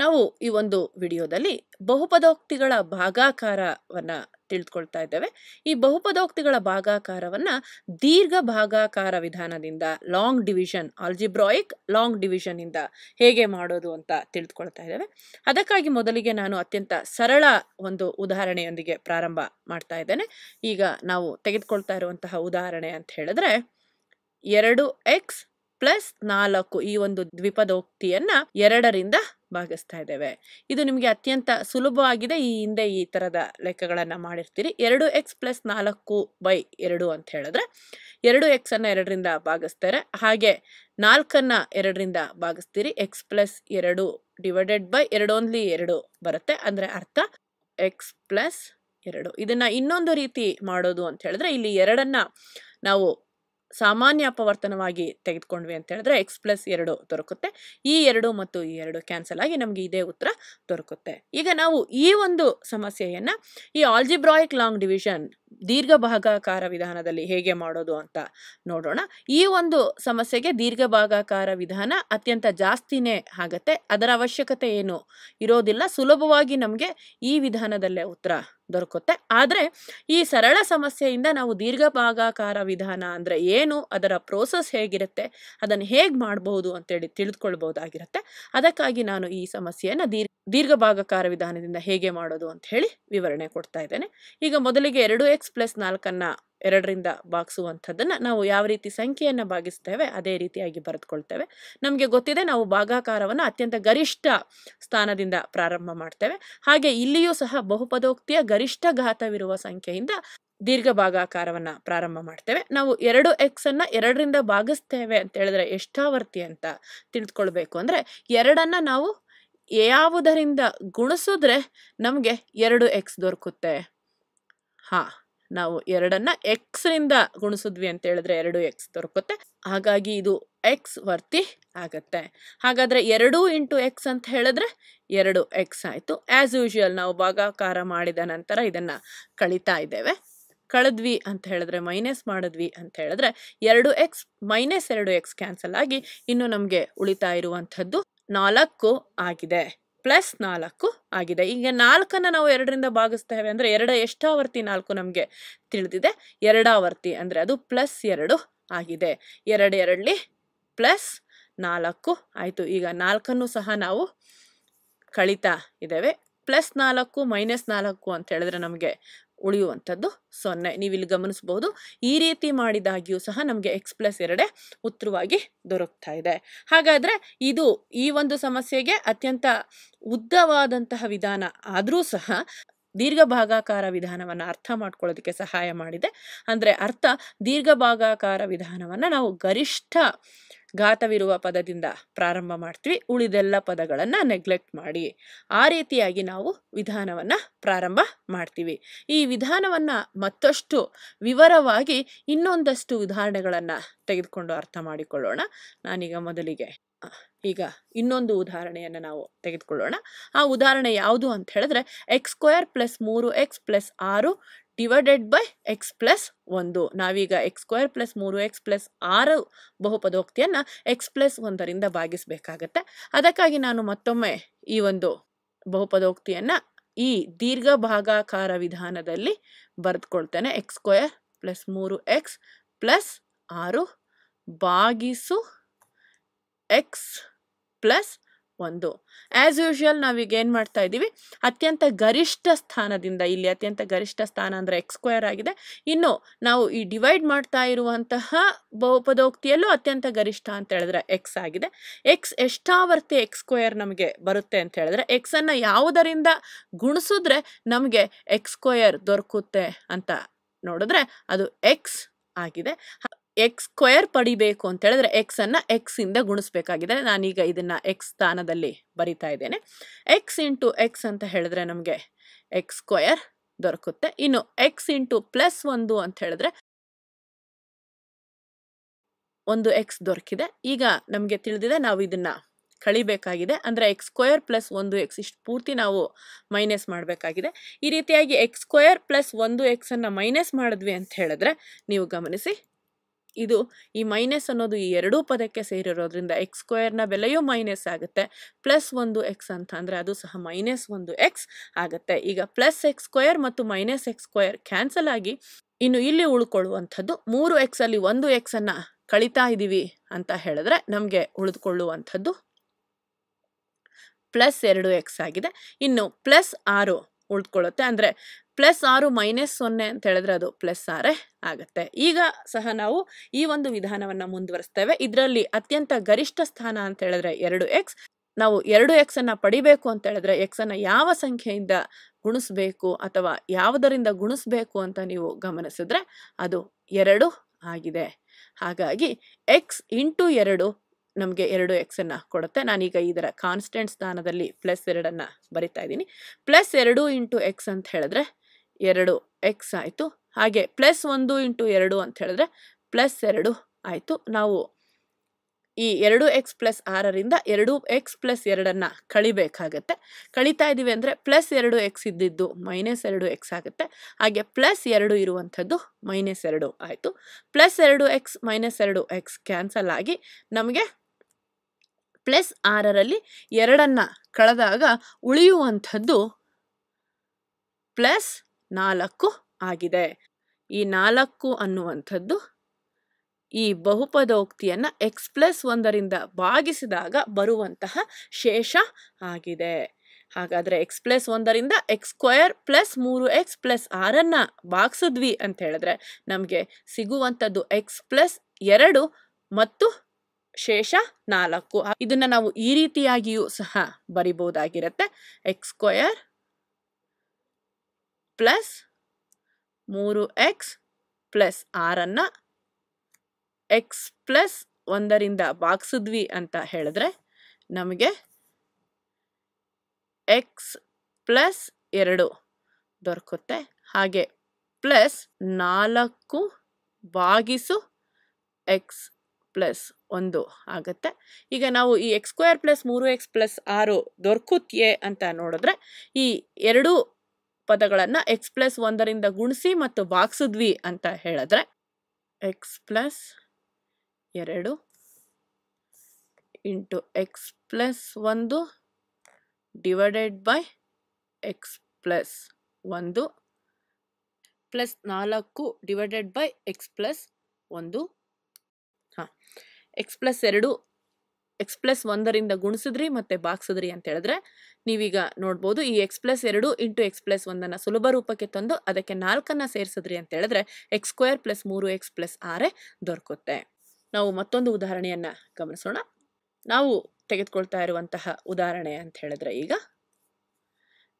ನಾವು ಈ ಒಂದು ವಿಡಿಯೋದಲ್ಲಿ ಬಹುಪದೋಕ್ತಿಗಳ ಭಾಗಾಕಾರವನ್ನು ತಿಳಿದುಕೊಳ್ತಾ ಇದ್ದೇವೆ ಈ ಬಹುಪದೋಕ್ತಿಗಳ ಭಾಗಾಕಾರವನ್ನು ದೀರ್ಘ ಭಾಗಾಕಾರ ವಿಧಾನದಿಂದ long division algebraic long division ಇಂದ ಹೇಗೆ ಮಾಡೋದು ಅಂತ ತಿಳಿದುಕೊಳ್ತಾ ಇದ್ದೇವೆ ಅದಕ್ಕಾಗಿ ಮೊದಲಿಗೆ ನಾನು ಅತ್ಯಂತ ಸರಳ ಒಂದು ಉದಾಹರಣೆಯೊಂದಿಗೆ ಪ್ರಾರಂಭ ಮಾಡ್ತಾ ಇದ್ದೇನೆ ಈಗ ನಾವು ತೆಗೆದುಕೊಳ್ತಾ ಇರುವಂತಹ ಉದಾಹರಣೆ ಅಂತ ಹೇಳಿದ್ರೆ ಎರಡು ಎಕ್ಸ್ ಪ್ಲಸ್ ನಾಲ್ಕು ಈ ಒಂದು ದ್ವಿಪದೋಕ್ತಿಯನ್ನ ಎರಡರಿಂದ ಭಾಗಿಸ್ತಾ ಇದ್ದೇವೆ ಇದು ನಿಮಗೆ ಅತ್ಯಂತ ಸುಲಭವಾಗಿದೆ ಈ ಹಿಂದೆ ಈ ಥರದ ಲೆಕ್ಕಗಳನ್ನು ಮಾಡಿರ್ತೀರಿ ಎರಡು ಎಕ್ಸ್ ಪ್ಲಸ್ ನಾಲ್ಕು ಬೈ ಎರಡು ಅಂತ ಹೇಳಿದ್ರೆ ಎರಡು ಎಕ್ಸನ್ನು ಎರಡರಿಂದ ಭಾಗಿಸ್ತಾರೆ ಹಾಗೆ ನಾಲ್ಕನ್ನು ಎರಡರಿಂದ ಭಾಗಿಸ್ತೀರಿ ಎಕ್ಸ್ ಪ್ಲಸ್ ಎರಡು ಡಿವೈಡೆಡ್ ಬೈ ಎರಡು ಓನ್ಲಿ ಎರಡು ಬರುತ್ತೆ ಅಂದರೆ ಅರ್ಥ ಎಕ್ಸ್ ಪ್ಲಸ್ ಎರಡು ಇದನ್ನು ಇನ್ನೊಂದು ರೀತಿ ಮಾಡೋದು ಅಂತ ಹೇಳಿದ್ರೆ ಇಲ್ಲಿ ಎರಡನ್ನು ನಾವು ಸಾಮಾನ್ಯ ಅಪವರ್ತನವಾಗಿ ತೆಗೆದುಕೊಂಡ್ವಿ ಅಂತ ಹೇಳಿದ್ರೆ ಎಕ್ಸ್ ಪ್ಲಸ್ ಎರಡು ದೊರಕುತ್ತೆ ಈ ಎರಡು ಮತ್ತು ಈ ಎರಡು ಕ್ಯಾನ್ಸಲ್ ಆಗಿ ನಮಗೆ ಇದೇ ಉತ್ತರ ದೊರಕುತ್ತೆ ಈಗ ನಾವು ಈ ಒಂದು ಸಮಸ್ಯೆಯನ್ನು ಈ ಆಲ್ಜಿಬ್ರಾಯಿಕ್ ಲಾಂಗ್ ಡಿವಿಷನ್ ಭಾಗಾಕಾರ ವಿಧಾನದಲ್ಲಿ ಹೇಗೆ ಮಾಡೋದು ಅಂತ ನೋಡೋಣ ಈ ಒಂದು ಸಮಸ್ಯೆಗೆ ಭಾಗಾಕಾರ ವಿಧಾನ ಅತ್ಯಂತ ಜಾಸ್ತಿನೇ ಆಗತ್ತೆ ಅದರ ಅವಶ್ಯಕತೆ ಏನು ಇರೋದಿಲ್ಲ ಸುಲಭವಾಗಿ ನಮಗೆ ಈ ವಿಧಾನದಲ್ಲೇ ಉತ್ತರ ದೊರಕುತ್ತೆ ಆದರೆ ಈ ಸರಳ ಸಮಸ್ಯೆಯಿಂದ ನಾವು ಭಾಗಾಕಾರ ವಿಧಾನ ಅಂದ್ರೆ ಏನು ಅದರ ಪ್ರೋಸೆಸ್ ಹೇಗಿರುತ್ತೆ ಅದನ್ನು ಹೇಗೆ ಮಾಡಬಹುದು ಅಂತೇಳಿ ತಿಳಿದುಕೊಳ್ಬಹುದಾಗಿರುತ್ತೆ ಅದಕ್ಕಾಗಿ ನಾನು ಈ ಸಮಸ್ಯೆಯನ್ನು ದೀರ್ಘ ಭಾಗಾಕಾರ ವಿಧಾನದಿಂದ ಹೇಗೆ ಮಾಡೋದು ಅಂತ ಹೇಳಿ ವಿವರಣೆ ಕೊಡ್ತಾ ಇದ್ದೇನೆ ಈಗ ಮೊದಲಿಗೆ ಎರಡು ಎಕ್ಸ್ ಪ್ಲಸ್ ನಾಲ್ಕನ್ನು ಎರಡರಿಂದ ಭಾಗಿಸುವಂಥದ್ದನ್ನು ನಾವು ಯಾವ ರೀತಿ ಸಂಖ್ಯೆಯನ್ನು ಭಾಗಿಸ್ತೇವೆ ಅದೇ ರೀತಿಯಾಗಿ ಬರೆದುಕೊಳ್ತೇವೆ ನಮಗೆ ಗೊತ್ತಿದೆ ನಾವು ಭಾಗಾಕಾರವನ್ನು ಅತ್ಯಂತ ಗರಿಷ್ಠ ಸ್ಥಾನದಿಂದ ಪ್ರಾರಂಭ ಮಾಡ್ತೇವೆ ಹಾಗೆ ಇಲ್ಲಿಯೂ ಸಹ ಬಹುಪದೋಕ್ತಿಯ ಗರಿಷ್ಠ ಘಾತವಿರುವ ಸಂಖ್ಯೆಯಿಂದ ದೀರ್ಘ ಭಾಗಾಕಾರವನ್ನ ಪ್ರಾರಂಭ ಮಾಡ್ತೇವೆ ನಾವು ಎರಡು ಅನ್ನ ಎರಡರಿಂದ ಭಾಗಿಸ್ತೇವೆ ಅಂತ ಹೇಳಿದ್ರೆ ಎಷ್ಟಾವರ್ತಿ ಅಂತ ತಿಳಿದುಕೊಳ್ಬೇಕು ಅಂದ್ರೆ ಎರಡನ್ನ ನಾವು ಯಾವುದರಿಂದ ಗುಣಿಸಿದ್ರೆ ನಮಗೆ ಎರಡು ಎಕ್ಸ್ ದೊರಕುತ್ತೆ ಹಾಂ ನಾವು ಎರಡನ್ನ ಎಕ್ಸ್ನಿಂದ ಗುಣಿಸಿದ್ವಿ ಅಂತ ಹೇಳಿದ್ರೆ ಎರಡು ಎಕ್ಸ್ ದೊರಕುತ್ತೆ ಹಾಗಾಗಿ ಇದು ಎಕ್ಸ್ ವರ್ತಿ ಆಗತ್ತೆ ಹಾಗಾದ್ರೆ ಎರಡು ಇಂಟು ಎಕ್ಸ್ ಅಂತ ಹೇಳಿದ್ರೆ ಎರಡು ಎಕ್ಸ್ ಆಯಿತು ಆ್ಯಸ್ ಯೂಶುವಲ್ ನಾವು ಭಾಗಾಕಾರ ಮಾಡಿದ ನಂತರ ಇದನ್ನು ಕಳೀತಾ ಇದ್ದೇವೆ ಕಳೆದ್ವಿ ಅಂತ ಹೇಳಿದ್ರೆ ಮೈನಸ್ ಮಾಡಿದ್ವಿ ಅಂತ ಹೇಳಿದ್ರೆ ಎರಡು ಎಕ್ಸ್ ಮೈನಸ್ ಎರಡು ಎಕ್ಸ್ ಕ್ಯಾನ್ಸಲ್ ಆಗಿ ಇನ್ನು ನಮಗೆ ಉಳಿತಾ ಇರುವಂಥದ್ದು ನಾಲ್ಕು ಆಗಿದೆ ಪ್ಲಸ್ ನಾಲ್ಕು ಆಗಿದೆ ಈಗ ನಾಲ್ಕನ್ನು ನಾವು ಎರಡರಿಂದ ಭಾಗಿಸ್ತೇವೆ ಅಂದರೆ ಎರಡ ಎಷ್ಟಾವರ್ತಿ ನಾಲ್ಕು ನಮಗೆ ತಿಳಿದಿದೆ ಎರಡಾವರ್ತಿ ಅಂದರೆ ಅದು ಪ್ಲಸ್ ಎರಡು ಆಗಿದೆ ಎರಡು ಎರಡಲಿ ಪ್ಲಸ್ ನಾಲ್ಕು ಆಯಿತು ಈಗ ನಾಲ್ಕನ್ನು ಸಹ ನಾವು ಕಳೀತಾ ಇದ್ದೇವೆ ಪ್ಲಸ್ ನಾಲ್ಕು ಮೈನಸ್ ನಾಲ್ಕು ಅಂತ ಹೇಳಿದ್ರೆ ನಮಗೆ ಉಳಿಯುವಂಥದ್ದು ಸೊನ್ನೆ ನೀವು ಇಲ್ಲಿ ಗಮನಿಸಬಹುದು ಈ ರೀತಿ ಮಾಡಿದಾಗಿಯೂ ಸಹ ನಮಗೆ ಎಕ್ಸ್ ಪ್ಲಸ್ ಎರಡೇ ಉತ್ತರವಾಗಿ ದೊರಕ್ತಾ ಇದೆ ಹಾಗಾದರೆ ಇದು ಈ ಒಂದು ಸಮಸ್ಯೆಗೆ ಅತ್ಯಂತ ಉದ್ದವಾದಂತಹ ವಿಧಾನ ಆದರೂ ಸಹ ದೀರ್ಘ ಭಾಗಾಕಾರ ವಿಧಾನವನ್ನು ಅರ್ಥ ಮಾಡ್ಕೊಳ್ಳೋದಕ್ಕೆ ಸಹಾಯ ಮಾಡಿದೆ ಅಂದರೆ ಅರ್ಥ ದೀರ್ಘ ಭಾಗಾಕಾರ ವಿಧಾನವನ್ನು ನಾವು ಗರಿಷ್ಠ ಘಾತವಿರುವ ಪದದಿಂದ ಪ್ರಾರಂಭ ಮಾಡ್ತೀವಿ ಉಳಿದೆಲ್ಲ ಪದಗಳನ್ನು ನೆಗ್ಲೆಕ್ಟ್ ಮಾಡಿ ಆ ರೀತಿಯಾಗಿ ನಾವು ವಿಧಾನವನ್ನು ಪ್ರಾರಂಭ ಮಾಡ್ತೀವಿ ಈ ವಿಧಾನವನ್ನು ಮತ್ತಷ್ಟು ವಿವರವಾಗಿ ಇನ್ನೊಂದಷ್ಟು ಉದಾಹರಣೆಗಳನ್ನು ತೆಗೆದುಕೊಂಡು ಅರ್ಥ ಮಾಡಿಕೊಳ್ಳೋಣ ನಾನೀಗ ಮೊದಲಿಗೆ ಈಗ ಇನ್ನೊಂದು ಉದಾಹರಣೆಯನ್ನು ನಾವು ತೆಗೆದುಕೊಳ್ಳೋಣ ಆ ಉದಾಹರಣೆ ಯಾವುದು ಅಂತ ಹೇಳಿದ್ರೆ ಎಕ್ಸ್ ಸ್ಕ್ವೇರ್ ಪ್ಲಸ್ ಮೂರು ಎಕ್ಸ್ ಪ್ಲಸ್ ಆರು ಡಿವೈಡೆಡ್ ಬೈ ಎಕ್ಸ್ ಪ್ಲಸ್ ಒಂದು ನಾವೀಗ ಎಕ್ಸ್ ಸ್ಕ್ವೇರ್ ಪ್ಲಸ್ ಮೂರು ಎಕ್ಸ್ ಪ್ಲಸ್ ಆರು ಬಹುಪದೋಕ್ತಿಯನ್ನು ಎಕ್ಸ್ ಪ್ಲಸ್ ಒಂದರಿಂದ ಭಾಗಿಸಬೇಕಾಗತ್ತೆ ಅದಕ್ಕಾಗಿ ನಾನು ಮತ್ತೊಮ್ಮೆ ಈ ಒಂದು ಬಹುಪದೋಕ್ತಿಯನ್ನು ಈ ದೀರ್ಘ ಭಾಗಾಕಾರ ವಿಧಾನದಲ್ಲಿ ಬರೆದುಕೊಳ್ತೇನೆ ಎಕ್ಸ್ ಸ್ಕ್ವೇರ್ ಪ್ಲಸ್ ಮೂರು ಎಕ್ಸ್ ಪ್ಲಸ್ ಆರು ಭಾಗಿಸು ಎಕ್ಸ್ ಪ್ಲಸ್ ಒಂದು ಆ್ಯಸ್ ಯೂಶುವಲ್ ನಾವೀಗ ಏನು ಮಾಡ್ತಾ ಇದ್ದೀವಿ ಅತ್ಯಂತ ಗರಿಷ್ಠ ಸ್ಥಾನದಿಂದ ಇಲ್ಲಿ ಅತ್ಯಂತ ಗರಿಷ್ಠ ಸ್ಥಾನ ಅಂದರೆ ಸ್ಕ್ವೇರ್ ಆಗಿದೆ ಇನ್ನು ನಾವು ಈ ಡಿವೈಡ್ ಮಾಡ್ತಾ ಇರುವಂತಹ ಉಪದೋಕ್ತಿಯಲ್ಲೂ ಅತ್ಯಂತ ಗರಿಷ್ಠ ಅಂತ ಹೇಳಿದ್ರೆ ಎಕ್ಸ್ ಆಗಿದೆ ಎಕ್ಸ್ ಎಷ್ಟಾವರ್ತಿ ಎಕ್ಸ್ ಸ್ಕ್ವೇರ್ ನಮಗೆ ಬರುತ್ತೆ ಅಂತ ಹೇಳಿದ್ರೆ ಎಕ್ಸನ್ನು ಯಾವುದರಿಂದ ಗುಣಿಸಿದ್ರೆ ನಮಗೆ ಎಕ್ಸ್ ಸ್ಕ್ವೇರ್ ದೊರಕುತ್ತೆ ಅಂತ ನೋಡಿದ್ರೆ ಅದು ಎಕ್ಸ್ ಆಗಿದೆ ಎಕ್ಸ್ ಸ್ಕ್ವೇರ್ ಪಡಿಬೇಕು ಅಂತ ಹೇಳಿದ್ರೆ ಎಕ್ಸ್ ಅನ್ನ ಎಕ್ಸ್ ಇಂದ ಗುಣಿಸ್ಬೇಕಾಗಿದೆ ನಾನೀಗ ಇದನ್ನ ಎಕ್ಸ್ ಸ್ಥಾನದಲ್ಲಿ ಬರಿತಾ ಇದ್ದೇನೆ ಎಕ್ಸ್ ಇಂಟು ಎಕ್ಸ್ ಅಂತ ಹೇಳಿದ್ರೆ ನಮಗೆ ಎಕ್ಸ್ ಸ್ಕ್ವೇರ್ ದೊರಕುತ್ತೆ ಇನ್ನು ಎಕ್ಸ್ ಇಂಟು ಪ್ಲಸ್ ಒಂದು ಅಂತ ಹೇಳಿದ್ರೆ ಒಂದು ಎಕ್ಸ್ ದೊರಕಿದೆ ಈಗ ನಮಗೆ ತಿಳಿದಿದೆ ನಾವು ಇದನ್ನ ಕಳಿಬೇಕಾಗಿದೆ ಅಂದರೆ ಎಕ್ಸ್ ಸ್ಕ್ವೇರ್ ಪ್ಲಸ್ ಒಂದು ಎಕ್ಸ್ ಇಷ್ಟು ಪೂರ್ತಿ ನಾವು ಮೈನಸ್ ಮಾಡಬೇಕಾಗಿದೆ ಈ ರೀತಿಯಾಗಿ ಎಕ್ಸ್ ಸ್ಕ್ವೇರ್ ಪ್ಲಸ್ ಒಂದು ಎಕ್ಸನ್ನು ಮೈನಸ್ ಮಾಡಿದ್ವಿ ಅಂತ ಹೇಳಿದ್ರೆ ನೀವು ಗಮನಿಸಿ ಇದು ಈ ಮೈನಸ್ ಅನ್ನೋದು ಈ ಎರಡೂ ಪದಕ್ಕೆ ಸೇರಿರೋದ್ರಿಂದ ಎಕ್ಸ್ ಸ್ಕ್ವೇರ್ನ ಬೆಲೆಯೂ ಮೈನಸ್ ಆಗುತ್ತೆ ಪ್ಲಸ್ ಒಂದು ಎಕ್ಸ್ ಅಂತ ಅಂದರೆ ಅದು ಸಹ ಮೈನಸ್ ಒಂದು ಎಕ್ಸ್ ಆಗುತ್ತೆ ಈಗ ಪ್ಲಸ್ ಎಕ್ಸ್ ಸ್ಕ್ವೇರ್ ಮತ್ತು ಮೈನಸ್ ಎಕ್ಸ್ ಸ್ಕ್ವೇರ್ ಕ್ಯಾನ್ಸಲ್ ಆಗಿ ಇನ್ನು ಇಲ್ಲಿ ಉಳ್ಕೊಳ್ಳುವಂಥದ್ದು ಮೂರು ಎಕ್ಸಲ್ಲಿ ಒಂದು ಎಕ್ಸನ್ನು ಕಳೀತಾ ಇದ್ದೀವಿ ಅಂತ ಹೇಳಿದ್ರೆ ನಮಗೆ ಉಳಿದುಕೊಳ್ಳುವಂಥದ್ದು ಪ್ಲಸ್ ಎರಡು ಎಕ್ಸ್ ಆಗಿದೆ ಇನ್ನು ಪ್ಲಸ್ ಆರು ಉಳ್ಕೊಳ್ಳುತ್ತೆ ಅಂದರೆ ಪ್ಲಸ್ ಆರು ಮೈನಸ್ ಸೊನ್ನೆ ಅಂತ ಹೇಳಿದ್ರೆ ಅದು ಪ್ಲಸ್ ಆರೇ ಆಗುತ್ತೆ ಈಗ ಸಹ ನಾವು ಈ ಒಂದು ವಿಧಾನವನ್ನು ಮುಂದುವರಿಸ್ತೇವೆ ಇದರಲ್ಲಿ ಅತ್ಯಂತ ಗರಿಷ್ಠ ಸ್ಥಾನ ಅಂತ ಹೇಳಿದ್ರೆ ಎರಡು ಎಕ್ಸ್ ನಾವು ಎರಡು ಎಕ್ಸ್ ಅನ್ನ ಪಡಿಬೇಕು ಅಂತ ಹೇಳಿದ್ರೆ ಎಕ್ಸ್ ಅನ್ನ ಯಾವ ಸಂಖ್ಯೆಯಿಂದ ಗುಣಿಸ್ಬೇಕು ಅಥವಾ ಯಾವುದರಿಂದ ಗುಣಿಸ್ಬೇಕು ಅಂತ ನೀವು ಗಮನಿಸಿದ್ರೆ ಅದು ಎರಡು ಆಗಿದೆ ಹಾಗಾಗಿ ಎಕ್ಸ್ ಇಂಟು ಎರಡು ನಮಗೆ ಎರಡು ಎಕ್ಸನ್ನು ಕೊಡುತ್ತೆ ನಾನೀಗ ಇದರ ಕಾನ್ಸ್ಟೆಂಟ್ ಸ್ಥಾನದಲ್ಲಿ ಪ್ಲಸ್ ಎರಡನ್ನು ಬರಿತಾ ಇದ್ದೀನಿ ಪ್ಲಸ್ ಎರಡು ಇಂಟು ಎಕ್ಸ್ ಅಂತ ಹೇಳಿದ್ರೆ ಎರಡು ಎಕ್ಸ್ ಆಯಿತು ಹಾಗೆ ಪ್ಲಸ್ ಒಂದು ಇಂಟು ಎರಡು ಅಂತ ಹೇಳಿದ್ರೆ ಪ್ಲಸ್ ಎರಡು ಆಯಿತು ನಾವು ಈ ಎರಡು ಎಕ್ಸ್ ಪ್ಲಸ್ ಆರರಿಂದ ಎರಡು ಎಕ್ಸ್ ಪ್ಲಸ್ ಎರಡನ್ನು ಕಳಿಬೇಕಾಗತ್ತೆ ಕಳೀತಾ ಇದ್ದೀವಿ ಅಂದರೆ ಪ್ಲಸ್ ಎರಡು ಎಕ್ಸ್ ಇದ್ದಿದ್ದು ಮೈನಸ್ ಎರಡು ಎಕ್ಸ್ ಆಗುತ್ತೆ ಹಾಗೆ ಪ್ಲಸ್ ಎರಡು ಇರುವಂಥದ್ದು ಮೈನಸ್ ಎರಡು ಆಯಿತು ಪ್ಲಸ್ ಎರಡು ಎಕ್ಸ್ ಮೈನಸ್ ಎರಡು ಎಕ್ಸ್ ಕ್ಯಾನ್ಸಲ್ ಆಗಿ ನಮಗೆ ಪ್ಲಸ್ ಆರರಲ್ಲಿ ಎರಡನ್ನು ಕಳೆದಾಗ ಉಳಿಯುವಂಥದ್ದು ಪ್ಲಸ್ ನಾಲ್ಕು ಆಗಿದೆ ಈ ನಾಲ್ಕು ಅನ್ನುವಂಥದ್ದು ಈ ಬಹುಪದೋಕ್ತಿಯನ್ನು ಎಕ್ಸ್ ಪ್ಲಸ್ ಒಂದರಿಂದ ಭಾಗಿಸಿದಾಗ ಬರುವಂತಹ ಶೇಷ ಆಗಿದೆ ಹಾಗಾದರೆ ಎಕ್ಸ್ ಪ್ಲಸ್ ಒಂದರಿಂದ ಎಕ್ಸ್ ಸ್ಕ್ವಯರ್ ಪ್ಲಸ್ ಮೂರು ಎಕ್ಸ್ ಪ್ಲಸ್ ಆರನ್ನು ಭಾಗಿಸಿದ್ವಿ ಅಂತ ಹೇಳಿದ್ರೆ ನಮಗೆ ಸಿಗುವಂಥದ್ದು ಎಕ್ಸ್ ಪ್ಲಸ್ ಎರಡು ಮತ್ತು ಶೇಷ ನಾಲ್ಕು ಇದನ್ನು ನಾವು ಈ ರೀತಿಯಾಗಿಯೂ ಸಹ ಬರಿಬೋದಾಗಿರುತ್ತೆ ಎಕ್ಸ್ ಸ್ಕ್ವಯರ್ ಪ್ಲಸ್ ಮೂರು ಎಕ್ಸ್ ಪ್ಲಸ್ ಆರನ್ನು ಎಕ್ಸ್ ಪ್ಲಸ್ ಒಂದರಿಂದ ಭಾಗಿಸಿದ್ವಿ ಅಂತ ಹೇಳಿದ್ರೆ ನಮಗೆ ಎಕ್ಸ್ ಪ್ಲಸ್ ಎರಡು ದೊರಕುತ್ತೆ ಹಾಗೆ ಪ್ಲಸ್ ನಾಲ್ಕು ಬಾಗಿಸು ಎಕ್ಸ್ ಪ್ಲಸ್ ಒಂದು ಆಗುತ್ತೆ ಈಗ ನಾವು ಈ ಎಕ್ಸ್ ಸ್ಕ್ವೇರ್ ಪ್ಲಸ್ ಮೂರು ಎಕ್ಸ್ ಪ್ಲಸ್ ಆರು ದೊರಕುತ್ತೆ ಅಂತ ನೋಡಿದ್ರೆ ಈ ಎರಡು ಪದಗಳನ್ನು ಎಕ್ಸ್ ಪ್ಲಸ್ ಒಂದರಿಂದ ಗುಣಿಸಿ ಮತ್ತು ಭಾಗಿಸಿದ್ವಿ ಅಂತ ಹೇಳಿದ್ರೆ ಎಕ್ಸ್ ಪ್ಲಸ್ ಎರಡು ಇಂಟು ಎಕ್ಸ್ ಪ್ಲಸ್ ಒಂದು ಡಿವೈಡೆಡ್ ಬೈ ಎಕ್ಸ್ ಪ್ಲಸ್ ಒಂದು ಪ್ಲಸ್ ನಾಲ್ಕು ಡಿವೈಡೆಡ್ ಬೈ ಎಕ್ಸ್ ಪ್ಲಸ್ ಒಂದು ಹಾಂ ಎಕ್ಸ್ ಪ್ಲಸ್ ಎರಡು ಎಕ್ಸ್ ಪ್ಲಸ್ ಒಂದರಿಂದ ಗುಣಿಸಿದ್ರಿ ಮತ್ತೆ ಬಾಕ್ಸಿದ್ರಿ ಅಂತ ಹೇಳಿದ್ರೆ ನೀವೀಗ ನೋಡ್ಬೋದು ಈ ಎಕ್ಸ್ ಪ್ಲಸ್ ಎರಡು ಇಂಟು ಎಕ್ಸ್ ಪ್ಲಸ್ ಒಂದನ್ನು ಸುಲಭ ರೂಪಕ್ಕೆ ತಂದು ಅದಕ್ಕೆ ನಾಲ್ಕನ್ನು ಸೇರಿಸಿದ್ರಿ ಅಂತ ಹೇಳಿದ್ರೆ ಎಕ್ಸ್ ಸ್ಕ್ವೇರ್ ಪ್ಲಸ್ ಮೂರು ಎಕ್ಸ್ ಪ್ಲಸ್ ಆರೇ ದೊರಕುತ್ತೆ ನಾವು ಮತ್ತೊಂದು ಉದಾಹರಣೆಯನ್ನು ಗಮನಿಸೋಣ ನಾವು ತೆಗೆದುಕೊಳ್ತಾ ಇರುವಂತಹ ಉದಾಹರಣೆ ಅಂತ ಹೇಳಿದ್ರೆ ಈಗ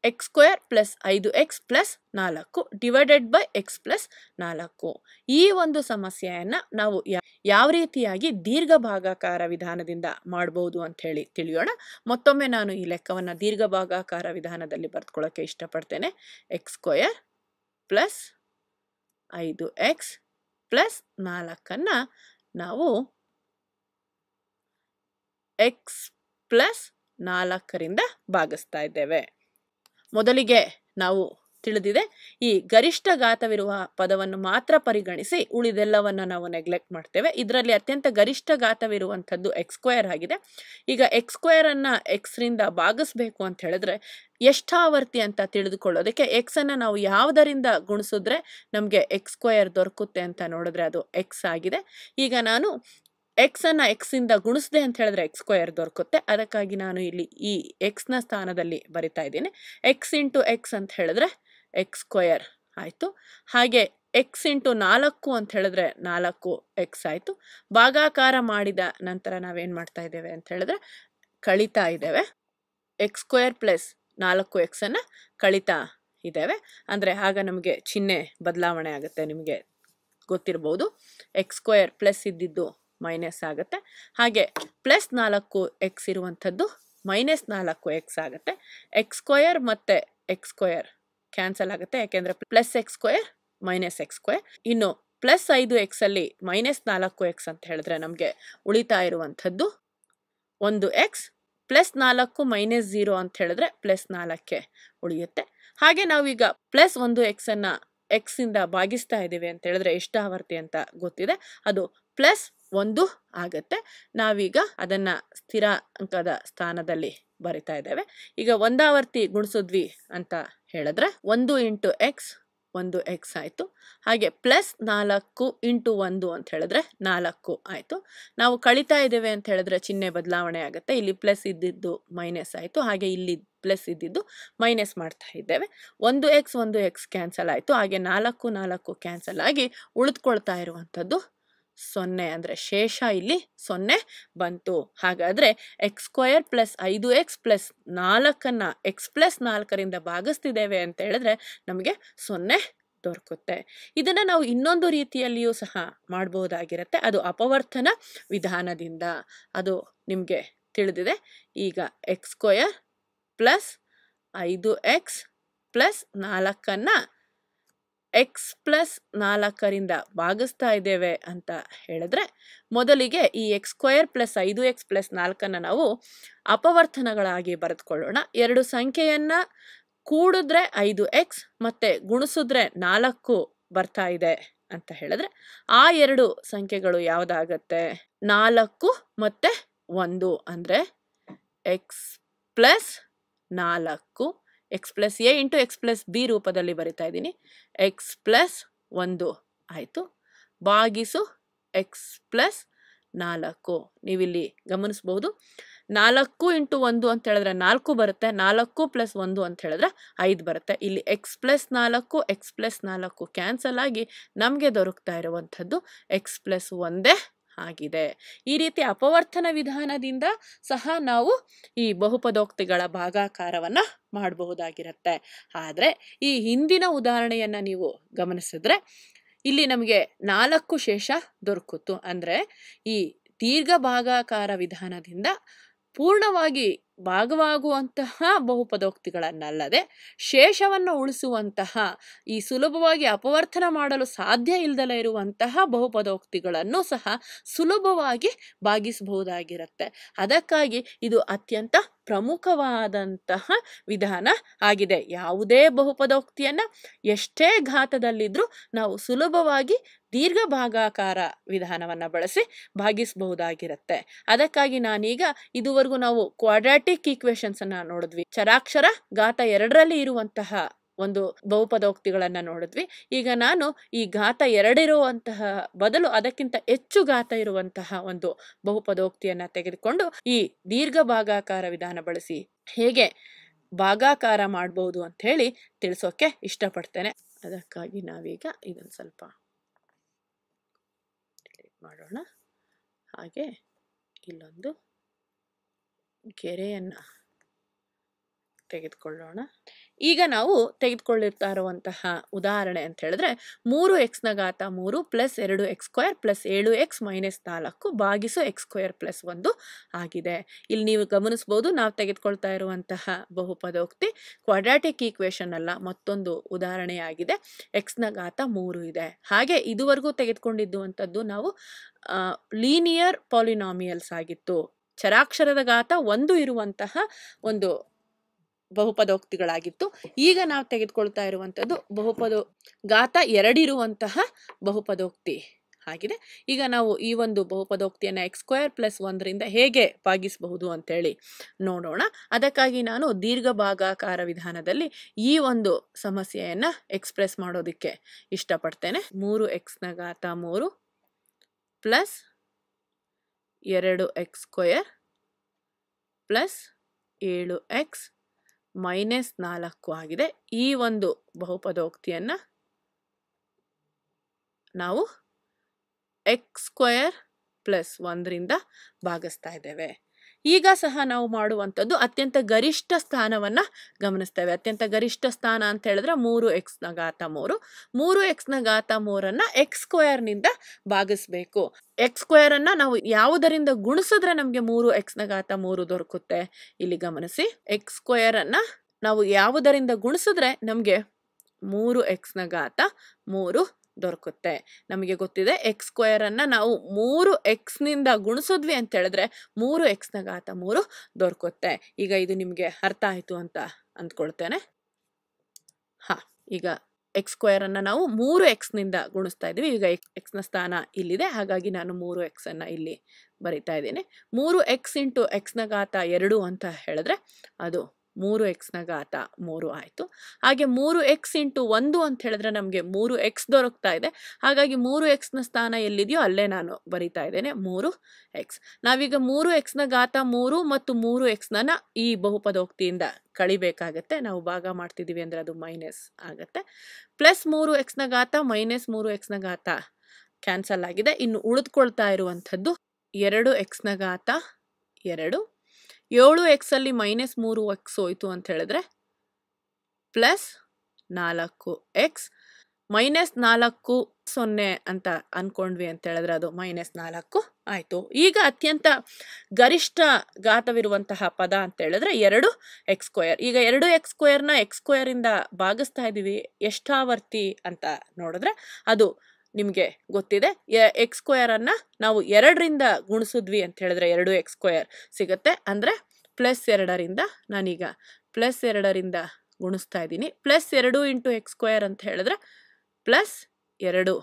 ಎಕ್ಸ್ ಸ್ಕ್ವೇರ್ ಪ್ಲಸ್ ಐದು ಎಕ್ಸ್ ಪ್ಲಸ್ ನಾಲ್ಕು ಡಿವೈಡೆಡ್ ಬೈ ಎಕ್ಸ್ ಪ್ಲಸ್ ನಾಲ್ಕು ಈ ಒಂದು ಸಮಸ್ಯೆಯನ್ನು ನಾವು ಯಾವ ರೀತಿಯಾಗಿ ದೀರ್ಘ ಭಾಗಾಕಾರ ವಿಧಾನದಿಂದ ಮಾಡ್ಬೋದು ಅಂತ ಹೇಳಿ ತಿಳಿಯೋಣ ಮತ್ತೊಮ್ಮೆ ನಾನು ಈ ಲೆಕ್ಕವನ್ನು ದೀರ್ಘ ಭಾಗಾಕಾರ ವಿಧಾನದಲ್ಲಿ ಬರೆದುಕೊಳ್ಳೋಕೆ ಇಷ್ಟಪಡ್ತೇನೆ ಎಕ್ಸ್ ಸ್ಕ್ವಯರ್ ಪ್ಲಸ್ ಐದು ಎಕ್ಸ್ ಪ್ಲಸ್ ನಾಲ್ಕನ್ನು ನಾವು ಎಕ್ಸ್ ಪ್ಲಸ್ ನಾಲ್ಕರಿಂದ ಭಾಗಿಸ್ತಾ ಇದ್ದೇವೆ ಮೊದಲಿಗೆ ನಾವು ತಿಳಿದಿದೆ ಈ ಗರಿಷ್ಠ ಗಾತವಿರುವ ಪದವನ್ನು ಮಾತ್ರ ಪರಿಗಣಿಸಿ ಉಳಿದೆಲ್ಲವನ್ನು ನಾವು ನೆಗ್ಲೆಕ್ಟ್ ಮಾಡ್ತೇವೆ ಇದರಲ್ಲಿ ಅತ್ಯಂತ ಗರಿಷ್ಠ ಗಾತವಿರುವಂಥದ್ದು ಎಕ್ಸ್ಕ್ವಯರ್ ಆಗಿದೆ ಈಗ ಎಕ್ಸ್ಕ್ವಯರನ್ನು ಎಕ್ಸ್ರಿಂದ ಭಾಗಿಸ್ಬೇಕು ಅಂತ ಹೇಳಿದ್ರೆ ಎಷ್ಟಾವರ್ತಿ ಅಂತ ತಿಳಿದುಕೊಳ್ಳೋದಕ್ಕೆ ಎಕ್ಸನ್ನು ನಾವು ಯಾವುದರಿಂದ ಗುಣಿಸಿದ್ರೆ ನಮಗೆ ಎಕ್ಸ್ಕ್ವಯರ್ ದೊರಕುತ್ತೆ ಅಂತ ನೋಡಿದ್ರೆ ಅದು ಎಕ್ಸ್ ಆಗಿದೆ ಈಗ ನಾನು ಎಕ್ಸನ್ನು ಎಕ್ಸಿಂದ ಗುಣಿಸಿದೆ ಅಂತ ಹೇಳಿದ್ರೆ ಎಕ್ಸ್ ಸ್ಕ್ವೇರ್ ದೊರಕುತ್ತೆ ಅದಕ್ಕಾಗಿ ನಾನು ಇಲ್ಲಿ ಈ ಎಕ್ಸ್ನ ಸ್ಥಾನದಲ್ಲಿ ಬರಿತಾ ಇದ್ದೀನಿ ಎಕ್ಸ್ ಇಂಟು ಎಕ್ಸ್ ಅಂತ ಹೇಳಿದ್ರೆ ಎಕ್ಸ್ ಸ್ಕ್ವೇರ್ ಆಯಿತು ಹಾಗೆ ಎಕ್ಸ್ ಇಂಟು ನಾಲ್ಕು ಅಂತ ಹೇಳಿದ್ರೆ ನಾಲ್ಕು ಎಕ್ಸ್ ಆಯಿತು ಭಾಗಾಕಾರ ಮಾಡಿದ ನಂತರ ನಾವೇನು ಮಾಡ್ತಾ ಇದ್ದೇವೆ ಅಂತ ಹೇಳಿದ್ರೆ ಕಳಿತಾ ಇದ್ದೇವೆ ಎಕ್ಸ್ ಸ್ಕ್ವೇರ್ ಪ್ಲಸ್ ನಾಲ್ಕು ಎಕ್ಸನ್ನು ಕಳಿತಾ ಇದ್ದೇವೆ ಅಂದರೆ ಆಗ ನಮಗೆ ಚಿಹ್ನೆ ಬದಲಾವಣೆ ಆಗುತ್ತೆ ನಿಮಗೆ ಗೊತ್ತಿರ್ಬೋದು ಎಕ್ಸ್ ಸ್ಕ್ವೇರ್ ಪ್ಲಸ್ ಇದ್ದಿದ್ದು ಮೈನಸ್ ಆಗುತ್ತೆ ಹಾಗೆ ಪ್ಲಸ್ ನಾಲ್ಕು ಎಕ್ಸ್ ಇರುವಂಥದ್ದು ಮೈನಸ್ ನಾಲ್ಕು ಎಕ್ಸ್ ಆಗುತ್ತೆ ಎಕ್ಸ್ ಸ್ಕ್ವಯರ್ ಮತ್ತು ಎಕ್ಸ್ ಸ್ಕ್ವಯರ್ ಕ್ಯಾನ್ಸಲ್ ಆಗುತ್ತೆ ಯಾಕೆಂದರೆ plus x square minus x square ಇನ್ನು ಪ್ಲಸ್ ಐದು ಎಕ್ಸಲ್ಲಿ ಮೈನಸ್ ನಾಲ್ಕು ಎಕ್ಸ್ ಅಂತ ಹೇಳಿದ್ರೆ ನಮಗೆ ಉಳಿತಾ ಇರುವಂಥದ್ದು ಒಂದು ಎಕ್ಸ್ ಪ್ಲಸ್ ನಾಲ್ಕು ಮೈನಸ್ ಜೀರೋ ಅಂತ ಹೇಳಿದ್ರೆ ಪ್ಲಸ್ ನಾಲ್ಕೆ ಉಳಿಯುತ್ತೆ ಹಾಗೆ ನಾವೀಗ ಪ್ಲಸ್ ಒಂದು ಎಕ್ಸನ್ನು ಎಕ್ಸಿಂದ ಭಾಗಿಸ್ತಾ ಇದ್ದೀವಿ ಅಂತ ಹೇಳಿದ್ರೆ ಆವರ್ತಿ ಅಂತ ಗೊತ್ತಿದೆ ಅದು ಪ್ಲಸ್ ಒಂದು ಆಗುತ್ತೆ ನಾವೀಗ ಅದನ್ನು ಸ್ಥಿರಾಂಕದ ಸ್ಥಾನದಲ್ಲಿ ಬರಿತಾ ಇದ್ದೇವೆ ಈಗ ಒಂದಾವರ್ತಿ ಗುಣಿಸಿದ್ವಿ ಅಂತ ಹೇಳಿದ್ರೆ ಒಂದು ಇಂಟು ಎಕ್ಸ್ ಒಂದು ಎಕ್ಸ್ ಆಯಿತು ಹಾಗೆ ಪ್ಲಸ್ ನಾಲ್ಕು ಇಂಟು ಒಂದು ಅಂತ ಹೇಳಿದ್ರೆ ನಾಲ್ಕು ಆಯಿತು ನಾವು ಕಳಿತಾ ಇದ್ದೇವೆ ಅಂತ ಹೇಳಿದ್ರೆ ಚಿಹ್ನೆ ಬದಲಾವಣೆ ಆಗುತ್ತೆ ಇಲ್ಲಿ ಪ್ಲಸ್ ಇದ್ದಿದ್ದು ಮೈನಸ್ ಆಯಿತು ಹಾಗೆ ಇಲ್ಲಿ ಪ್ಲಸ್ ಇದ್ದಿದ್ದು ಮೈನಸ್ ಮಾಡ್ತಾ ಇದ್ದೇವೆ ಒಂದು ಎಕ್ಸ್ ಒಂದು ಎಕ್ಸ್ ಕ್ಯಾನ್ಸಲ್ ಆಯಿತು ಹಾಗೆ ನಾಲ್ಕು ನಾಲ್ಕು ಕ್ಯಾನ್ಸಲ್ ಆಗಿ ಉಳಿದುಕೊಳ್ತಾ ಇರುವಂಥದ್ದು ಸೊನ್ನೆ ಅಂದರೆ ಶೇಷ ಇಲ್ಲಿ ಸೊನ್ನೆ ಬಂತು ಹಾಗಾದರೆ ಎಕ್ಸ್ ಸ್ಕ್ವಯರ್ ಪ್ಲಸ್ ಐದು ಎಕ್ಸ್ ಪ್ಲಸ್ ನಾಲ್ಕನ್ನು ಎಕ್ಸ್ ಪ್ಲಸ್ ನಾಲ್ಕರಿಂದ ಭಾಗಿಸ್ತಿದ್ದೇವೆ ಅಂತ ಹೇಳಿದ್ರೆ ನಮಗೆ ಸೊನ್ನೆ ದೊರಕುತ್ತೆ ಇದನ್ನು ನಾವು ಇನ್ನೊಂದು ರೀತಿಯಲ್ಲಿಯೂ ಸಹ ಮಾಡ್ಬೋದಾಗಿರುತ್ತೆ ಅದು ಅಪವರ್ತನ ವಿಧಾನದಿಂದ ಅದು ನಿಮಗೆ ತಿಳಿದಿದೆ ಈಗ ಎಕ್ಸ್ ಸ್ಕ್ವಯರ್ ಪ್ಲಸ್ ಐದು ಎಕ್ಸ್ ಪ್ಲಸ್ ನಾಲ್ಕನ್ನು ಎಕ್ಸ್ ಪ್ಲಸ್ ನಾಲ್ಕರಿಂದ ಭಾಗಿಸ್ತಾ ಇದ್ದೇವೆ ಅಂತ ಹೇಳಿದ್ರೆ ಮೊದಲಿಗೆ ಈ ಎಕ್ಸ್ ಸ್ಕ್ವಯರ್ ಪ್ಲಸ್ ಐದು ಎಕ್ಸ್ ಪ್ಲಸ್ ನಾಲ್ಕನ್ನು ನಾವು ಅಪವರ್ತನಗಳಾಗಿ ಬರೆದುಕೊಳ್ಳೋಣ ಎರಡು ಸಂಖ್ಯೆಯನ್ನು ಕೂಡಿದ್ರೆ ಐದು ಎಕ್ಸ್ ಮತ್ತು ಗುಣಿಸಿದ್ರೆ ನಾಲ್ಕು ಬರ್ತಾ ಇದೆ ಅಂತ ಹೇಳಿದ್ರೆ ಆ ಎರಡು ಸಂಖ್ಯೆಗಳು ಯಾವುದಾಗತ್ತೆ ನಾಲ್ಕು ಮತ್ತು ಒಂದು ಅಂದರೆ ಎಕ್ಸ್ ಪ್ಲಸ್ ನಾಲ್ಕು x plus a into x plus b ರೂಪದಲ್ಲಿ ಬರಿತಾ ಇದ್ದೀನಿ ಎಕ್ಸ್ ಪ್ಲಸ್ ಒಂದು ಆಯಿತು ಬಾಗಿಸು ಎಕ್ಸ್ ಪ್ಲಸ್ ನಾಲ್ಕು ನೀವಿಲ್ಲಿ ಗಮನಿಸ್ಬೋದು ನಾಲ್ಕು ಇಂಟು ಒಂದು ಅಂತ ಹೇಳಿದ್ರೆ ನಾಲ್ಕು ಬರುತ್ತೆ ನಾಲ್ಕು ಪ್ಲಸ್ ಒಂದು ಅಂತ ಹೇಳಿದ್ರೆ ಐದು ಬರುತ್ತೆ ಇಲ್ಲಿ ಎಕ್ಸ್ ಪ್ಲಸ್ ನಾಲ್ಕು ಎಕ್ಸ್ ಪ್ಲಸ್ ನಾಲ್ಕು ಕ್ಯಾನ್ಸಲ್ ಆಗಿ ನಮಗೆ ದೊರಕ್ತಾ ಇರುವಂಥದ್ದು ಎಕ್ಸ್ ಪ್ಲಸ್ ಒಂದೇ ಆಗಿದೆ ಈ ರೀತಿ ಅಪವರ್ತನ ವಿಧಾನದಿಂದ ಸಹ ನಾವು ಈ ಬಹುಪದೋಕ್ತಿಗಳ ಭಾಗಾಕಾರವನ್ನು ಮಾಡಬಹುದಾಗಿರುತ್ತೆ ಆದರೆ ಈ ಹಿಂದಿನ ಉದಾಹರಣೆಯನ್ನು ನೀವು ಗಮನಿಸಿದ್ರೆ ಇಲ್ಲಿ ನಮಗೆ ನಾಲ್ಕು ಶೇಷ ದೊರಕಿತು ಅಂದರೆ ಈ ದೀರ್ಘ ಭಾಗಾಕಾರ ವಿಧಾನದಿಂದ ಪೂರ್ಣವಾಗಿ ಭಾಗವಾಗುವಂತಹ ಬಹುಪದೋಕ್ತಿಗಳನ್ನಲ್ಲದೆ ಶೇಷವನ್ನು ಉಳಿಸುವಂತಹ ಈ ಸುಲಭವಾಗಿ ಅಪವರ್ತನ ಮಾಡಲು ಸಾಧ್ಯ ಇಲ್ಲದಲೇ ಇರುವಂತಹ ಬಹುಪದೋಕ್ತಿಗಳನ್ನು ಸಹ ಸುಲಭವಾಗಿ ಭಾಗಿಸಬಹುದಾಗಿರುತ್ತೆ ಅದಕ್ಕಾಗಿ ಇದು ಅತ್ಯಂತ ಪ್ರಮುಖವಾದಂತಹ ವಿಧಾನ ಆಗಿದೆ ಯಾವುದೇ ಬಹುಪದೋಕ್ತಿಯನ್ನು ಎಷ್ಟೇ ಘಾತದಲ್ಲಿದ್ದರೂ ನಾವು ಸುಲಭವಾಗಿ ದೀರ್ಘ ಭಾಗಾಕಾರ ವಿಧಾನವನ್ನು ಬಳಸಿ ಭಾಗಿಸಬಹುದಾಗಿರುತ್ತೆ ಅದಕ್ಕಾಗಿ ನಾನೀಗ ಇದುವರೆಗೂ ನಾವು ಕ್ವಾಡ್ರಾಟಿಕ್ ಈಕ್ವೇಶನ್ಸನ್ನು ನೋಡಿದ್ವಿ ಚರಾಕ್ಷರ ಘಾತ ಎರಡರಲ್ಲಿ ಇರುವಂತಹ ಒಂದು ಬಹುಪದೋಕ್ತಿಗಳನ್ನು ನೋಡಿದ್ವಿ ಈಗ ನಾನು ಈ ಘಾತ ಎರಡಿರುವಂತಹ ಬದಲು ಅದಕ್ಕಿಂತ ಹೆಚ್ಚು ಘಾತ ಇರುವಂತಹ ಒಂದು ಬಹುಪದೋಕ್ತಿಯನ್ನು ತೆಗೆದುಕೊಂಡು ಈ ದೀರ್ಘ ಭಾಗಾಕಾರ ವಿಧಾನ ಬಳಸಿ ಹೇಗೆ ಭಾಗಾಕಾರ ಮಾಡಬಹುದು ಅಂತ ಹೇಳಿ ತಿಳಿಸೋಕೆ ಇಷ್ಟಪಡ್ತೇನೆ ಅದಕ್ಕಾಗಿ ನಾವೀಗ ಇದನ್ನು ಸ್ವಲ್ಪ ಮಾಡೋಣ ಹಾಗೆ ಇಲ್ಲೊಂದು ಗೆರೆಯನ್ನು ತೆಗೆದುಕೊಳ್ಳೋಣ ಈಗ ನಾವು ತೆಗೆದುಕೊಳ್ಳಿರ್ತಾ ಇರುವಂತಹ ಉದಾಹರಣೆ ಅಂತ ಹೇಳಿದ್ರೆ ಮೂರು ಎಕ್ಸ್ನ ಘಾತ ಮೂರು ಪ್ಲಸ್ ಎರಡು ಎಕ್ಸ್ ಸ್ಕ್ವೇರ್ ಪ್ಲಸ್ ಏಳು ಎಕ್ಸ್ ಮೈನಸ್ ನಾಲ್ಕು ಭಾಗಿಸು ಎಕ್ಸ್ ಸ್ಕ್ವೇರ್ ಪ್ಲಸ್ ಒಂದು ಆಗಿದೆ ಇಲ್ಲಿ ನೀವು ಗಮನಿಸ್ಬೋದು ನಾವು ತೆಗೆದುಕೊಳ್ತಾ ಇರುವಂತಹ ಬಹುಪದೋಕ್ತಿ ಕ್ವಾಡ್ರಾಟಿಕ್ ಈಕ್ವೇಷನ್ ಅಲ್ಲ ಮತ್ತೊಂದು ಉದಾಹರಣೆಯಾಗಿದೆ ಎಕ್ಸ್ನ ಘಾತ ಮೂರು ಇದೆ ಹಾಗೆ ಇದುವರೆಗೂ ತೆಗೆದುಕೊಂಡಿದ್ದುವಂಥದ್ದು ನಾವು ಲೀನಿಯರ್ ಪಾಲಿನಾಮಿಯಲ್ಸ್ ಆಗಿತ್ತು ಚರಾಕ್ಷರದ ಘಾತ ಒಂದು ಇರುವಂತಹ ಒಂದು ಬಹುಪದೋಕ್ತಿಗಳಾಗಿತ್ತು ಈಗ ನಾವು ತೆಗೆದುಕೊಳ್ತಾ ಇರುವಂಥದ್ದು ಬಹುಪದೋ ಗಾತ ಎರಡಿರುವಂತಹ ಬಹುಪದೋಕ್ತಿ ಆಗಿದೆ ಈಗ ನಾವು ಈ ಒಂದು ಬಹುಪದೋಕ್ತಿಯನ್ನು ಎಕ್ಸ್ ಸ್ಕ್ವೇರ್ ಪ್ಲಸ್ ಒಂದರಿಂದ ಹೇಗೆ ಭಾಗಿಸಬಹುದು ಅಂತೇಳಿ ನೋಡೋಣ ಅದಕ್ಕಾಗಿ ನಾನು ದೀರ್ಘ ಭಾಗಾಕಾರ ವಿಧಾನದಲ್ಲಿ ಈ ಒಂದು ಸಮಸ್ಯೆಯನ್ನು ಎಕ್ಸ್ಪ್ರೆಸ್ ಮಾಡೋದಕ್ಕೆ ಇಷ್ಟಪಡ್ತೇನೆ ಮೂರು ಎಕ್ಸ್ನ ಗಾತ ಮೂರು ಪ್ಲಸ್ ಎರಡು ಎಕ್ಸ್ ಪ್ಲಸ್ ಏಳು ಎಕ್ಸ್ ಮೈನಸ್ ನಾಲ್ಕು ಆಗಿದೆ ಈ ಒಂದು ಬಹುಪದೋಕ್ತಿಯನ್ನು ನಾವು ಎಕ್ಸ್ ಸ್ಕ್ವಯರ್ ಪ್ಲಸ್ ಒಂದರಿಂದ ಭಾಗಿಸ್ತಾ ಇದ್ದೇವೆ ಈಗ ಸಹ ನಾವು ಮಾಡುವಂಥದ್ದು ಅತ್ಯಂತ ಗರಿಷ್ಠ ಸ್ಥಾನವನ್ನು ಗಮನಿಸ್ತೇವೆ ಅತ್ಯಂತ ಗರಿಷ್ಠ ಸ್ಥಾನ ಅಂತ ಹೇಳಿದ್ರೆ ಮೂರು ಎಕ್ಸ್ನ ಘಾತ ಮೂರು ಮೂರು ಎಕ್ಸ್ನ ಘಾತ ಮೂರನ್ನು ಎಕ್ಸ್ ಸ್ಕ್ವೇರ್ನಿಂದ ಭಾಗಿಸ್ಬೇಕು ಎಕ್ಸ್ ಅನ್ನ ನಾವು ಯಾವುದರಿಂದ ಗುಣಿಸಿದ್ರೆ ನಮಗೆ ಮೂರು ಎಕ್ಸ್ನ ಘಾತ ಮೂರು ದೊರಕುತ್ತೆ ಇಲ್ಲಿ ಗಮನಿಸಿ ಎಕ್ಸ್ ಅನ್ನ ನಾವು ಯಾವುದರಿಂದ ಗುಣಿಸಿದ್ರೆ ನಮಗೆ ಮೂರು ಎಕ್ಸ್ನ ಘಾತ ಮೂರು ದೊರಕುತ್ತೆ ನಮಗೆ ಗೊತ್ತಿದೆ ಎಕ್ಸ್ ಸ್ಕ್ವೇರನ್ನು ನಾವು ಮೂರು ಎಕ್ಸ್ನಿಂದ ಗುಣಿಸಿದ್ವಿ ಅಂತ ಹೇಳಿದ್ರೆ ಮೂರು ಎಕ್ಸ್ನ ಘಾತ ಮೂರು ದೊರಕುತ್ತೆ ಈಗ ಇದು ನಿಮಗೆ ಅರ್ಥ ಆಯಿತು ಅಂತ ಅಂದ್ಕೊಳ್ತೇನೆ ಹಾಂ ಈಗ ಎಕ್ಸ್ ಸ್ಕ್ವೇರನ್ನು ನಾವು ಮೂರು ಎಕ್ಸ್ನಿಂದ ಗುಣಿಸ್ತಾ ಇದ್ದೀವಿ ಈಗ ಎಕ್ಸ್ ಎಕ್ಸ್ನ ಸ್ಥಾನ ಇಲ್ಲಿದೆ ಹಾಗಾಗಿ ನಾನು ಮೂರು ಎಕ್ಸನ್ನು ಇಲ್ಲಿ ಬರಿತಾ ಇದ್ದೀನಿ ಮೂರು ಎಕ್ಸ್ ಇಂಟು ಎಕ್ಸ್ನ ಘಾತ ಎರಡು ಅಂತ ಹೇಳಿದ್ರೆ ಅದು ಮೂರು ಎಕ್ಸ್ನ ಘಾತ ಮೂರು ಆಯಿತು ಹಾಗೆ ಮೂರು ಎಕ್ಸ್ ಇಂಟು ಒಂದು ಅಂತ ಹೇಳಿದ್ರೆ ನಮಗೆ ಮೂರು ಎಕ್ಸ್ ದೊರಕ್ತಾ ಇದೆ ಹಾಗಾಗಿ ಮೂರು ಎಕ್ಸ್ನ ಸ್ಥಾನ ಎಲ್ಲಿದೆಯೋ ಅಲ್ಲೇ ನಾನು ಬರಿತಾ ಇದ್ದೇನೆ ಮೂರು ಎಕ್ಸ್ ನಾವೀಗ ಮೂರು ಎಕ್ಸ್ನ ಘಾತ ಮೂರು ಮತ್ತು ಮೂರು ಎಕ್ಸ್ನ ಈ ಬಹುಪದೋಕ್ತಿಯಿಂದ ಕಳಿಬೇಕಾಗತ್ತೆ ನಾವು ಭಾಗ ಮಾಡ್ತಿದ್ದೀವಿ ಅಂದರೆ ಅದು ಮೈನಸ್ ಆಗುತ್ತೆ ಪ್ಲಸ್ ಮೂರು ಎಕ್ಸ್ನ ಘಾತ ಮೈನಸ್ ಮೂರು ಎಕ್ಸ್ನ ಘಾತ ಕ್ಯಾನ್ಸಲ್ ಆಗಿದೆ ಇನ್ನು ಉಳಿದುಕೊಳ್ತಾ ಇರುವಂಥದ್ದು ಎರಡು ಎಕ್ಸ್ನ ಘಾತ ಎರಡು ಏಳು ಎಕ್ಸಲ್ಲಿ ಮೈನಸ್ ಮೂರು ಎಕ್ಸ್ ಹೋಯಿತು ಅಂತ ಹೇಳಿದ್ರೆ ಪ್ಲಸ್ ನಾಲ್ಕು ಎಕ್ಸ್ ಮೈನಸ್ ನಾಲ್ಕು ಸೊನ್ನೆ ಅಂತ ಅಂದ್ಕೊಂಡ್ವಿ ಅಂತ ಹೇಳಿದ್ರೆ ಅದು ಮೈನಸ್ ನಾಲ್ಕು ಆಯಿತು ಈಗ ಅತ್ಯಂತ ಗರಿಷ್ಠ ಗಾತವಿರುವಂತಹ ಪದ ಅಂತ ಹೇಳಿದ್ರೆ ಎರಡು ಎಕ್ಸ್ ಸ್ಕ್ವಯರ್ ಈಗ ಎರಡು ಎಕ್ಸ್ ಸ್ಕ್ವಯರ್ನ ಎಕ್ಸ್ ಸ್ಕ್ವಯರಿಂದ ಭಾಗಿಸ್ತಾ ಇದ್ದೀವಿ ಎಷ್ಟಾವರ್ತಿ ಅಂತ ನೋಡಿದ್ರೆ ಅದು ನಿಮಗೆ ಗೊತ್ತಿದೆ ಎಕ್ಸ್ ಸ್ಕ್ವಯರನ್ನು ನಾವು ಎರಡರಿಂದ ಗುಣಿಸಿದ್ವಿ ಅಂತ ಹೇಳಿದ್ರೆ ಎರಡು ಎಕ್ಸ್ ಸ್ಕ್ವಯರ್ ಸಿಗುತ್ತೆ ಅಂದರೆ ಪ್ಲಸ್ ಎರಡರಿಂದ ನಾನೀಗ ಪ್ಲಸ್ ಎರಡರಿಂದ ಗುಣಿಸ್ತಾ ಇದ್ದೀನಿ ಪ್ಲಸ್ ಎರಡು ಇಂಟು ಎಕ್ಸ್ ಸ್ಕ್ವಯರ್ ಅಂತ ಹೇಳಿದ್ರೆ ಪ್ಲಸ್ ಎರಡು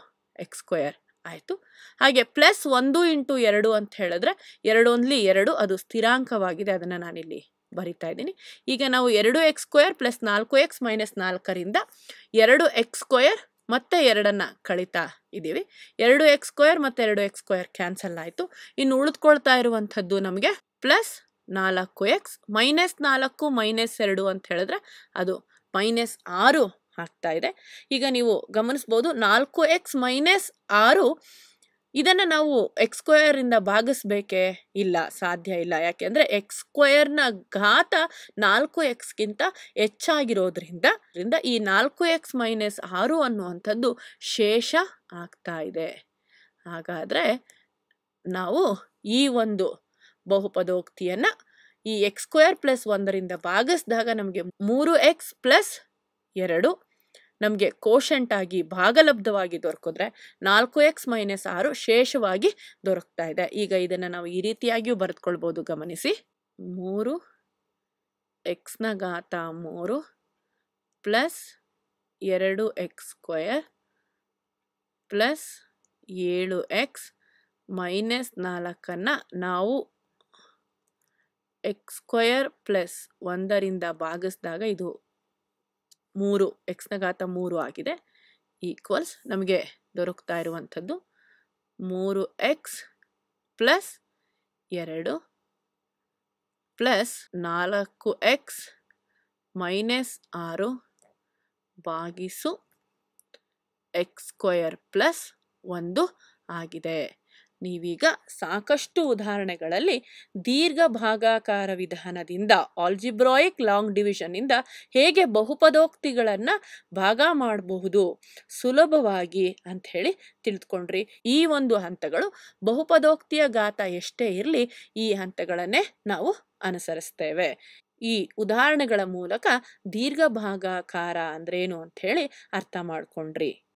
ಎಕ್ಸ್ ಸ್ಕ್ವಯರ್ ಆಯಿತು ಹಾಗೆ ಪ್ಲಸ್ ಒಂದು ಇಂಟು ಎರಡು ಅಂತ ಹೇಳಿದ್ರೆ ಎರಡು ಒಂದ್ಲಿ ಎರಡು ಅದು ಸ್ಥಿರಾಂಕವಾಗಿದೆ ಅದನ್ನು ನಾನಿಲ್ಲಿ ಬರಿತಾ ಇದ್ದೀನಿ ಈಗ ನಾವು ಎರಡು ಎಕ್ಸ್ ಸ್ಕ್ವಯರ್ ಪ್ಲಸ್ ನಾಲ್ಕು ಎಕ್ಸ್ ಮೈನಸ್ ನಾಲ್ಕರಿಂದ ಎರಡು ಎಕ್ಸ್ ಸ್ಕ್ವಯರ್ ಮತ್ತೆ ಎರಡನ್ನು ಕಳೀತಾ ಇದ್ದೀವಿ ಎರಡು ಎಕ್ಸ್ ಸ್ಕ್ವೇರ್ ಮತ್ತು ಎರಡು ಎಕ್ಸ್ ಸ್ಕ್ವೇರ್ ಕ್ಯಾನ್ಸಲ್ ಆಯಿತು ಇನ್ನು ಉಳಿದುಕೊಳ್ತಾ ಇರುವಂಥದ್ದು ನಮಗೆ ಪ್ಲಸ್ ನಾಲ್ಕು ಎಕ್ಸ್ ಮೈನಸ್ ನಾಲ್ಕು ಮೈನಸ್ ಎರಡು ಅಂತ ಹೇಳಿದ್ರೆ ಅದು ಮೈನಸ್ ಆರು ಆಗ್ತಾ ಇದೆ ಈಗ ನೀವು ಗಮನಿಸ್ಬೋದು ನಾಲ್ಕು ಎಕ್ಸ್ ಮೈನಸ್ ಆರು ಇದನ್ನು ನಾವು ಎಕ್ಸ್ ಸ್ಕ್ವಯರಿಂದ ಭಾಗಿಸ್ಬೇಕೇ ಇಲ್ಲ ಸಾಧ್ಯ ಇಲ್ಲ ಯಾಕೆಂದರೆ ಎಕ್ಸ್ ಸ್ಕ್ವಯರ್ನ ಘಾತ ನಾಲ್ಕು ಎಕ್ಸ್ಗಿಂತ ಹೆಚ್ಚಾಗಿರೋದ್ರಿಂದ ಇದರಿಂದ ಈ ನಾಲ್ಕು ಎಕ್ಸ್ ಮೈನಸ್ ಆರು ಅನ್ನುವಂಥದ್ದು ಶೇಷ ಆಗ್ತಾ ಇದೆ ಹಾಗಾದರೆ ನಾವು ಈ ಒಂದು ಬಹುಪದೋಕ್ತಿಯನ್ನು ಈ ಎಕ್ಸ್ ಸ್ಕ್ವೇರ್ ಪ್ಲಸ್ ಒಂದರಿಂದ ಭಾಗಿಸಿದಾಗ ನಮಗೆ ಮೂರು ಎಕ್ಸ್ ಪ್ಲಸ್ ಎರಡು ನಮಗೆ ಕೋಶಂಟ್ ಆಗಿ ಭಾಗಲಬ್ಧವಾಗಿ ದೊರಕಿದ್ರೆ ನಾಲ್ಕು ಎಕ್ಸ್ ಮೈನಸ್ ಆರು ಶೇಷವಾಗಿ ದೊರಕ್ತಾ ಇದೆ ಈಗ ಇದನ್ನು ನಾವು ಈ ರೀತಿಯಾಗಿಯೂ ಬರೆದುಕೊಳ್ಬೋದು ಗಮನಿಸಿ ಮೂರು ಎಕ್ಸ್ನ ಘಾತ ಮೂರು ಪ್ಲಸ್ ಎರಡು ಎಕ್ಸ್ ಸ್ಕ್ವಯರ್ ಪ್ಲಸ್ ಏಳು ಎಕ್ಸ್ ಮೈನಸ್ ನಾಲ್ಕನ್ನು ನಾವು ಎಕ್ಸ್ ಸ್ಕ್ವಯರ್ ಪ್ಲಸ್ ಒಂದರಿಂದ ಭಾಗಿಸಿದಾಗ ಇದು ಮೂರು ಎಕ್ಸ್ನ ಘಾತ ಮೂರು ಆಗಿದೆ ಈಕ್ವಲ್ಸ್ ನಮಗೆ ದೊರಕ್ತಾ ಇರುವಂಥದ್ದು ಮೂರು ಎಕ್ಸ್ ಪ್ಲಸ್ ಎರಡು ಪ್ಲಸ್ ನಾಲ್ಕು ಎಕ್ಸ್ ಮೈನಸ್ ಆರು ಬಾಗಿಸು ಎಕ್ಸ್ ಸ್ಕ್ವಯರ್ ಪ್ಲಸ್ ಒಂದು ಆಗಿದೆ ನೀವೀಗ ಸಾಕಷ್ಟು ಉದಾಹರಣೆಗಳಲ್ಲಿ ದೀರ್ಘ ಭಾಗಾಕಾರ ವಿಧಾನದಿಂದ ಆಲ್ಜಿಬ್ರಾಯಿಕ್ ಲಾಂಗ್ ಡಿವಿಷನ್ನಿಂದ ಹೇಗೆ ಬಹುಪದೋಕ್ತಿಗಳನ್ನು ಭಾಗ ಮಾಡಬಹುದು ಸುಲಭವಾಗಿ ಅಂಥೇಳಿ ತಿಳಿದುಕೊಂಡ್ರಿ ಈ ಒಂದು ಹಂತಗಳು ಬಹುಪದೋಕ್ತಿಯ ಗಾತ ಎಷ್ಟೇ ಇರಲಿ ಈ ಹಂತಗಳನ್ನೇ ನಾವು ಅನುಸರಿಸ್ತೇವೆ ಈ ಉದಾಹರಣೆಗಳ ಮೂಲಕ ದೀರ್ಘ ಭಾಗಾಕಾರ ಅಂದ್ರೇನು ಅಂಥೇಳಿ ಅರ್ಥ ಮಾಡ್ಕೊಂಡ್ರಿ